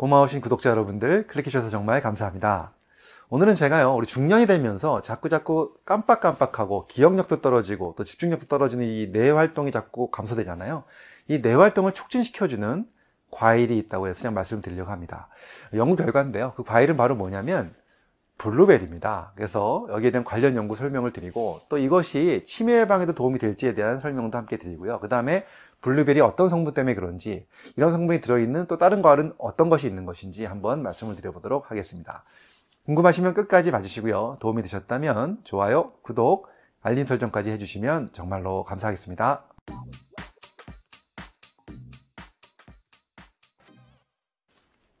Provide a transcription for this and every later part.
고마우신 구독자 여러분들 클릭해주셔서 정말 감사합니다. 오늘은 제가요, 우리 중년이 되면서 자꾸자꾸 깜빡깜빡하고 기억력도 떨어지고 또 집중력도 떨어지는 이 뇌 활동이 자꾸 감소되잖아요. 이 뇌 활동을 촉진시켜주는 과일이 있다고 해서 그냥 말씀드리려고 을 합니다. 연구 결과인데요. 그 과일은 바로 뭐냐면 블루베리입니다. 그래서 여기에 대한 관련 연구 설명을 드리고 또 이것이 치매 예방에도 도움이 될지에 대한 설명도 함께 드리고요. 그 다음에 블루베리 어떤 성분 때문에 그런지 이런 성분이 들어있는 또 다른 과일은 어떤 것이 있는 것인지 한번 말씀을 드려보도록 하겠습니다. 궁금하시면 끝까지 봐주시고요. 도움이 되셨다면 좋아요, 구독, 알림 설정까지 해주시면 정말로 감사하겠습니다.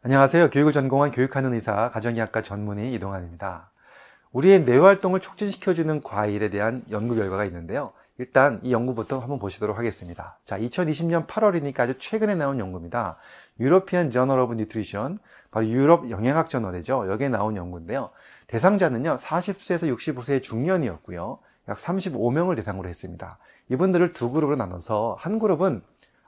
안녕하세요. 교육을 전공한 교육하는 의사 가정의학과 전문의 이동환입니다. 우리의 뇌활동을 촉진시켜주는 과일에 대한 연구 결과가 있는데요. 일단 이 연구부터 한번 보시도록 하겠습니다. 자, 2020년 8월이니까 아주 최근에 나온 연구입니다. 유러피언 저널 오브 뉴트리션, 바로 유럽 영양학 저널이죠. 여기에 나온 연구인데요. 대상자는요, 40세에서 65세의 중년이었고요. 약 35명을 대상으로 했습니다. 이분들을 두 그룹으로 나눠서 한 그룹은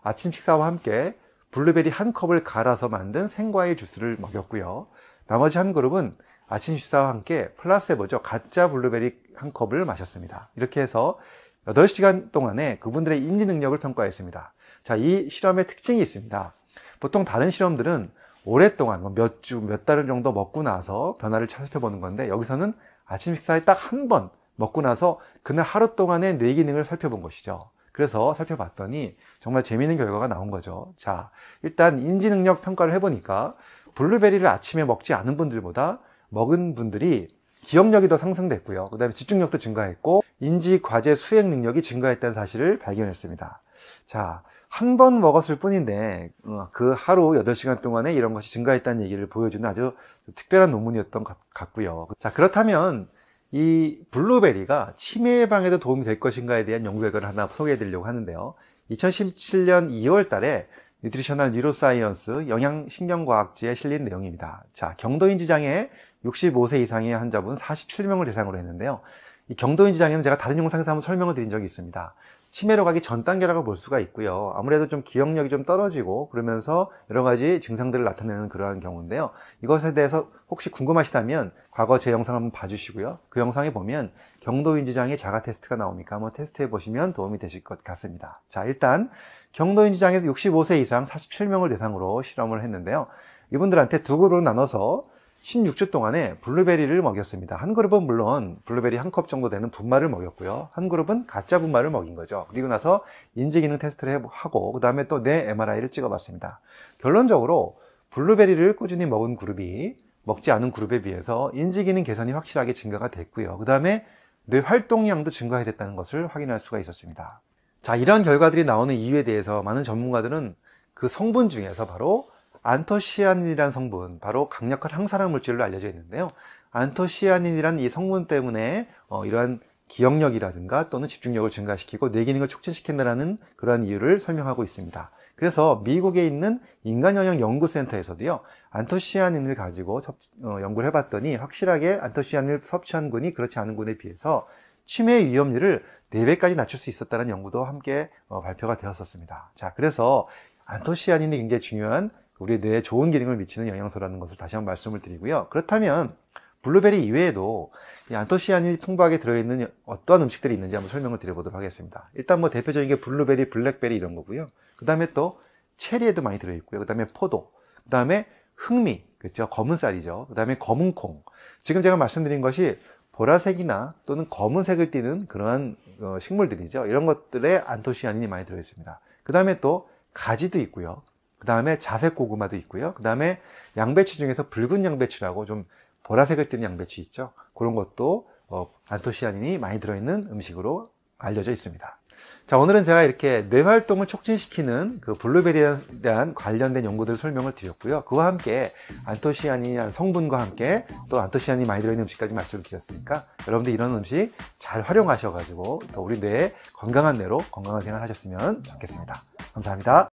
아침 식사와 함께 블루베리 한 컵을 갈아서 만든 생과일 주스를 먹였고요. 나머지 한 그룹은 아침 식사와 함께 플라세보죠. 가짜 블루베리 한 컵을 마셨습니다. 이렇게 해서 8시간 동안에 그분들의 인지 능력을 평가했습니다. 자, 이 실험의 특징이 있습니다. 보통 다른 실험들은 오랫동안 뭐 몇 주, 몇 달 정도 먹고 나서 변화를 살펴보는 건데 여기서는 아침 식사에 딱 한 번 먹고 나서 그날 하루 동안의 뇌 기능을 살펴본 것이죠. 그래서 살펴봤더니 정말 재미있는 결과가 나온 거죠. 자, 일단 인지 능력 평가를 해보니까 블루베리를 아침에 먹지 않은 분들보다 먹은 분들이 기억력이 더 상승됐고요. 그 다음에 집중력도 증가했고, 인지 과제 수행 능력이 증가했다는 사실을 발견했습니다. 자, 한 번 먹었을 뿐인데 어, 그 하루 8시간 동안에 이런 것이 증가했다는 얘기를 보여주는 아주 특별한 논문이었던 것 같고요. 자, 그렇다면 이 블루베리가 치매 예방에도 도움이 될 것인가에 대한 연구 결과를 하나 소개해 드리려고 하는데요. 2017년 2월 달에 뉴트리셔널 뉴로사이언스 영양신경과학지에 실린 내용입니다. 자, 경도인지장애 65세 이상의 환자분 47명을 대상으로 했는데요. 이 경도인 지장애는 제가 다른 영상에서 한번 설명을 드린 적이 있습니다. 치매로 가기 전 단계라고 볼 수가 있고요. 아무래도 좀 기억력이 좀 떨어지고 그러면서 여러 가지 증상들을 나타내는 그러한 경우인데요. 이것에 대해서 혹시 궁금하시다면 과거 제 영상 한번 봐주시고요. 그 영상에 보면 경도인지장애 자가 테스트가 나오니까 한번 테스트해 보시면 도움이 되실 것 같습니다. 자, 일단 경도인지장애서 65세 이상 47명을 대상으로 실험을 했는데요. 이분들한테 두 그룹으로 나눠서 16주 동안에 블루베리를 먹였습니다. 한 그룹은 물론 블루베리 한 컵 정도 되는 분말을 먹였고요. 한 그룹은 가짜 분말을 먹인 거죠. 그리고 나서 인지 기능 테스트를 하고 그 다음에 또 뇌 MRI를 찍어봤습니다. 결론적으로 블루베리를 꾸준히 먹은 그룹이 먹지 않은 그룹에 비해서 인지 기능 개선이 확실하게 증가가 됐고요. 그 다음에 뇌 활동량도 증가됐다는 것을 확인할 수가 있었습니다. 자, 이러한 결과들이 나오는 이유에 대해서 많은 전문가들은 그 성분 중에서 바로 안토시아닌이란 성분, 바로 강력한 항산화 물질로 알려져 있는데요. 안토시아닌이란 이 성분 때문에 어, 이러한 기억력이라든가 또는 집중력을 증가시키고 뇌 기능을 촉진시킨다는 그러한 이유를 설명하고 있습니다. 그래서 미국에 있는 인간영양 연구센터에서도요 안토시아닌을 가지고 접, 어, 연구를 해봤더니 확실하게 안토시아닌을 섭취한 군이 그렇지 않은 군에 비해서 치매 위험률을 4배까지 낮출 수 있었다는 연구도 함께 어, 발표가 되었었습니다. 자, 그래서 안토시아닌이 굉장히 중요한 우리 뇌에 좋은 기능을 미치는 영양소라는 것을 다시 한번 말씀을 드리고요. 그렇다면 블루베리 이외에도 이 안토시아닌이 풍부하게 들어있는 어떠한 음식들이 있는지 한번 설명을 드려보도록 하겠습니다. 일단 뭐 대표적인 게 블루베리, 블랙베리 이런 거고요. 그 다음에 또 체리에도 많이 들어있고요. 그 다음에 포도, 그 다음에 흑미, 그렇죠? 검은 쌀이죠. 그 다음에 검은 콩. 지금 제가 말씀드린 것이 보라색이나 또는 검은색을 띠는 그러한 어, 식물들이죠. 이런 것들에 안토시아닌이 많이 들어있습니다. 그 다음에 또 가지도 있고요. 그 다음에 자색 고구마도 있고요. 그 다음에 양배추 중에서 붉은 양배추라고 좀 보라색을 띠는 양배추 있죠. 그런 것도 어, 안토시아닌이 많이 들어있는 음식으로 알려져 있습니다. 자, 오늘은 제가 이렇게 뇌 활동을 촉진시키는 그 블루베리에 대한 관련된 연구들 설명을 드렸고요. 그와 함께 안토시아닌이라는 성분과 함께 또 안토시아닌이 많이 들어있는 음식까지 말씀을 드렸으니까 여러분들 이런 음식 잘 활용하셔가지고 더 우리 뇌에 건강한 뇌로 건강한 생활 하셨으면 좋겠습니다. 감사합니다.